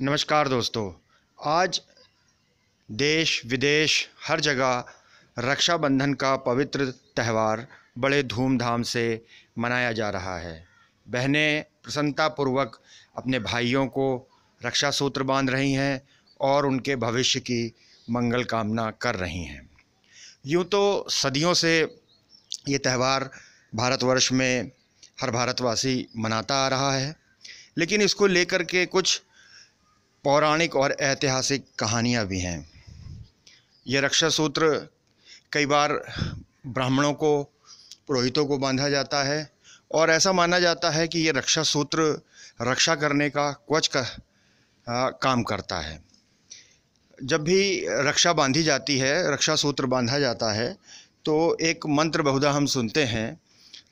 नमस्कार दोस्तों आज देश विदेश हर जगह रक्षाबंधन का पवित्र त्यौहार बड़े धूमधाम से मनाया जा रहा है बहनें प्रसन्नतापूर्वक अपने भाइयों को रक्षा सूत्र बांध रही हैं और उनके भविष्य की मंगल कामना कर रही हैं यूँ तो सदियों से ये त्यौहार भारतवर्ष में हर भारतवासी मनाता आ रहा है लेकिन इसको लेकर के कुछ पौराणिक और ऐतिहासिक कहानियाँ भी हैं यह रक्षा सूत्र कई बार ब्राह्मणों को पुरोहितों को बांधा जाता है और ऐसा माना जाता है कि यह रक्षा सूत्र रक्षा करने का क्वच का आ, काम करता है जब भी रक्षा बांधी जाती है रक्षा सूत्र बांधा जाता है तो एक मंत्र बहुधा हम सुनते हैं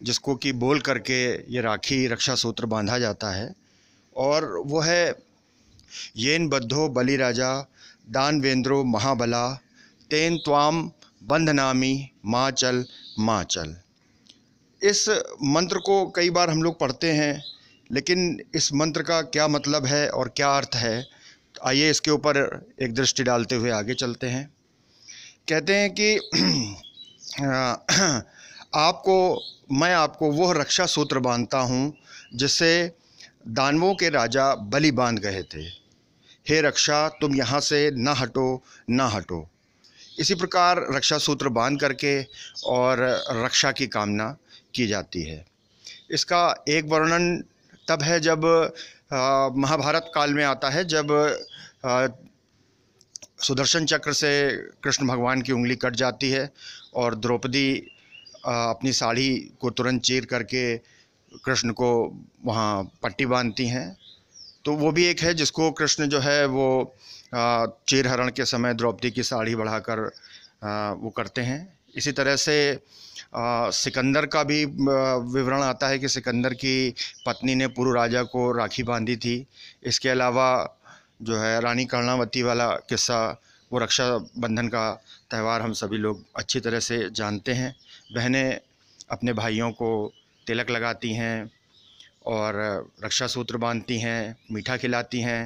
जिसको कि बोल करके ये राखी रक्षा सूत्र बांधा जाता है और वो है येन बद्धो बलिराजा दानवेंद्रो महाबला तेन त्वाम बंधनामी माँ चल माँ चल इस मंत्र को कई बार हम लोग पढ़ते हैं लेकिन इस मंत्र का क्या मतलब है और क्या अर्थ है आइए इसके ऊपर एक दृष्टि डालते हुए आगे चलते हैं कहते हैं कि आपको मैं आपको वह रक्षा सूत्र बांधता हूँ जिससे दानवों के राजा बलि बांध गए थे हे रक्षा तुम यहाँ से ना हटो ना हटो इसी प्रकार रक्षा सूत्र बांध करके और रक्षा की कामना की जाती है इसका एक वर्णन तब है जब महाभारत काल में आता है जब आ, सुदर्शन चक्र से कृष्ण भगवान की उंगली कट जाती है और द्रौपदी अपनी साड़ी को तुरंत चीर करके कृष्ण को वहाँ पट्टी बांधती हैं तो वो भी एक है जिसको कृष्ण जो है वो चिरहरण के समय द्रौपदी की साड़ी बढ़ाकर वो करते हैं इसी तरह से आ, सिकंदर का भी विवरण आता है कि सिकंदर की पत्नी ने पूर्व राजा को राखी बांधी थी इसके अलावा जो है रानी कर्णावती वाला किस्सा वो रक्षाबंधन का त्यौहार हम सभी लोग अच्छी तरह से जानते हैं बहनें अपने भाइयों को तिलक लगाती हैं और रक्षा सूत्र बांधती हैं मीठा खिलाती हैं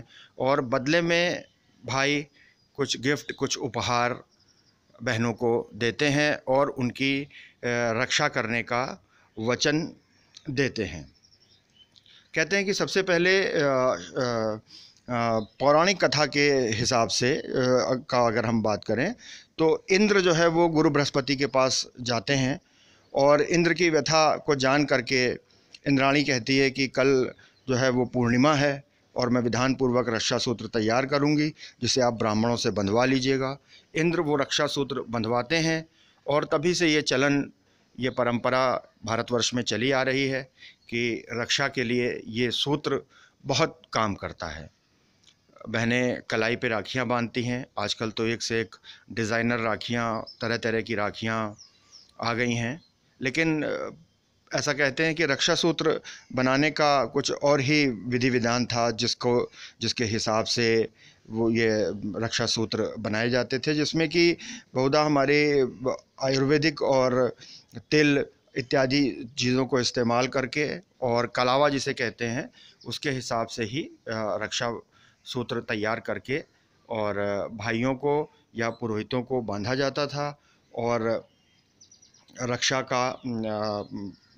और बदले में भाई कुछ गिफ्ट कुछ उपहार बहनों को देते हैं और उनकी रक्षा करने का वचन देते हैं कहते हैं कि सबसे पहले पौराणिक कथा के हिसाब से का अगर हम बात करें तो इंद्र जो है वो गुरु बृहस्पति के पास जाते हैं और इंद्र की व्यथा को जान करके इंद्राणी कहती है कि कल जो है वो पूर्णिमा है और मैं विधान पूर्वक रक्षा सूत्र तैयार करूंगी जिसे आप ब्राह्मणों से बंधवा लीजिएगा इंद्र वो रक्षा सूत्र बंधवाते हैं और तभी से ये चलन ये परंपरा भारतवर्ष में चली आ रही है कि रक्षा के लिए ये सूत्र बहुत काम करता है बहनें कलाई पे राखियाँ बांधती हैं आजकल तो एक से एक डिज़ाइनर राखियाँ तरह तरह की राखियाँ आ गई हैं लेकिन ऐसा कहते हैं कि रक्षा सूत्र बनाने का कुछ और ही विधि विधान था जिसको जिसके हिसाब से वो ये रक्षा सूत्र बनाए जाते थे जिसमें कि बहुधा हमारे आयुर्वेदिक और तिल इत्यादि चीज़ों को इस्तेमाल करके और कलावा जिसे कहते हैं उसके हिसाब से ही रक्षा सूत्र तैयार करके और भाइयों को या पुरोहितों को बांधा जाता था और रक्षा का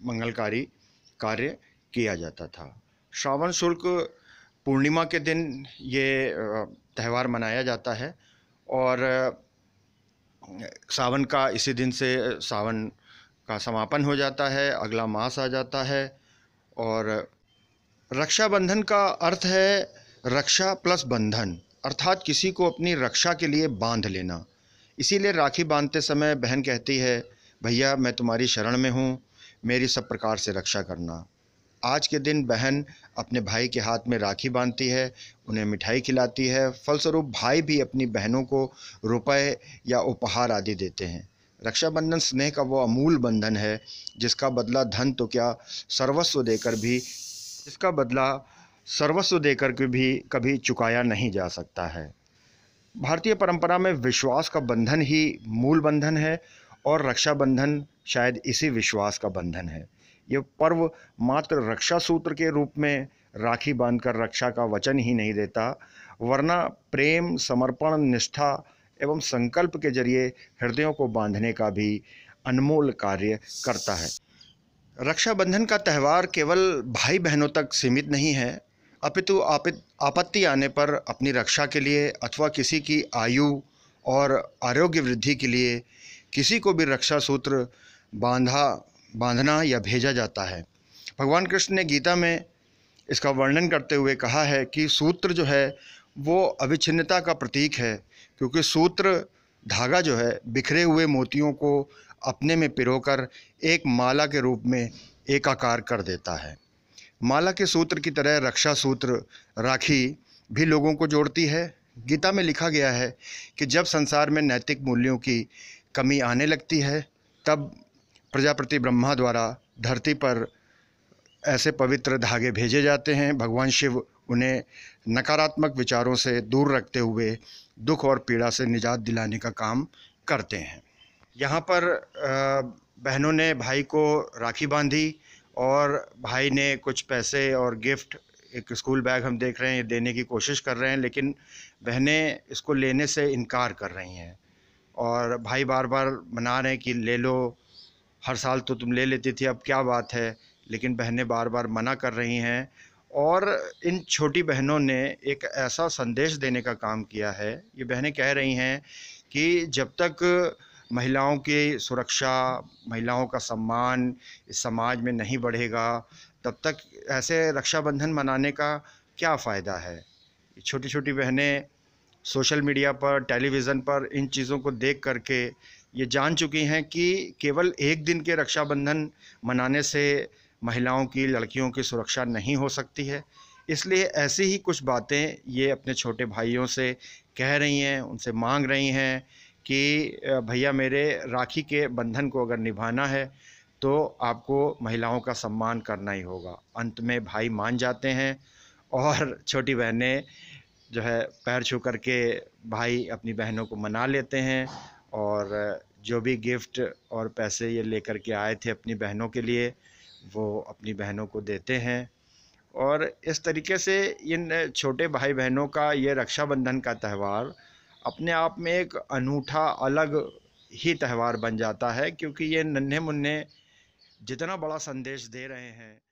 मंगलकारी कार्य किया जाता था श्रावण शुल्क पूर्णिमा के दिन ये त्यौहार मनाया जाता है और सावन का इसी दिन से सावन का समापन हो जाता है अगला मास आ जाता है और रक्षाबंधन का अर्थ है रक्षा प्लस बंधन अर्थात किसी को अपनी रक्षा के लिए बांध लेना इसीलिए राखी बांधते समय बहन कहती है भैया मैं तुम्हारी शरण में हूँ मेरी सब प्रकार से रक्षा करना आज के दिन बहन अपने भाई के हाथ में राखी बांधती है उन्हें मिठाई खिलाती है फलस्वरूप भाई भी अपनी बहनों को रुपए या उपहार आदि देते हैं रक्षाबंधन स्नेह का वो अमूल बंधन है जिसका बदला धन तो क्या सर्वस्व देकर भी जिसका बदला सर्वस्व देकर के भी कभी चुकाया नहीं जा सकता है भारतीय परंपरा में विश्वास का बंधन ही मूल बंधन है और रक्षाबंधन शायद इसी विश्वास का बंधन है ये पर्व मात्र रक्षा सूत्र के रूप में राखी बांधकर रक्षा का वचन ही नहीं देता वरना प्रेम समर्पण निष्ठा एवं संकल्प के जरिए हृदयों को बांधने का भी अनमोल कार्य करता है रक्षाबंधन का त्यौहार केवल भाई बहनों तक सीमित नहीं है अपितु आपत्ति आने पर अपनी रक्षा के लिए अथवा किसी की आयु और आरोग्य वृद्धि के लिए किसी को भी रक्षा सूत्र बांधा बांधना या भेजा जाता है भगवान कृष्ण ने गीता में इसका वर्णन करते हुए कहा है कि सूत्र जो है वो अविच्छिन्नता का प्रतीक है क्योंकि सूत्र धागा जो है बिखरे हुए मोतियों को अपने में पिरोकर एक माला के रूप में एकाकार कर देता है माला के सूत्र की तरह रक्षा सूत्र राखी भी लोगों को जोड़ती है गीता में लिखा गया है कि जब संसार में नैतिक मूल्यों की कमी आने लगती है तब प्रजापति ब्रह्मा द्वारा धरती पर ऐसे पवित्र धागे भेजे जाते हैं भगवान शिव उन्हें नकारात्मक विचारों से दूर रखते हुए दुख और पीड़ा से निजात दिलाने का काम करते हैं यहाँ पर बहनों ने भाई को राखी बांधी और भाई ने कुछ पैसे और गिफ्ट एक स्कूल बैग हम देख रहे हैं देने की कोशिश कर रहे हैं लेकिन बहनें इसको लेने से इनकार कर रही हैं और भाई बार बार मना रहे हैं कि ले लो हर साल तो तुम ले लेती थी अब क्या बात है लेकिन बहनें बार बार मना कर रही हैं और इन छोटी बहनों ने एक ऐसा संदेश देने का काम किया है ये बहनें कह रही हैं कि जब तक महिलाओं की सुरक्षा महिलाओं का सम्मान इस समाज में नहीं बढ़ेगा तब तक ऐसे रक्षाबंधन मनाने का क्या फ़ायदा है छोटी छोटी बहनें सोशल मीडिया पर टेलीविज़न पर इन चीज़ों को देख करके ये जान चुकी हैं कि केवल एक दिन के रक्षाबंधन मनाने से महिलाओं की लड़कियों की सुरक्षा नहीं हो सकती है इसलिए ऐसी ही कुछ बातें ये अपने छोटे भाइयों से कह रही हैं उनसे मांग रही हैं कि भैया मेरे राखी के बंधन को अगर निभाना है तो आपको महिलाओं का सम्मान करना ही होगा अंत में भाई मान जाते हैं और छोटी बहनें जो है पैर छू करके भाई अपनी बहनों को मना लेते हैं और जो भी गिफ्ट और पैसे ये लेकर के आए थे अपनी बहनों के लिए वो अपनी बहनों को देते हैं और इस तरीके से इन छोटे भाई बहनों का ये रक्षाबंधन का त्यौहार अपने आप में एक अनूठा अलग ही त्यौहार बन जाता है क्योंकि ये नन्हे मुन्ने जितना बड़ा संदेश दे रहे हैं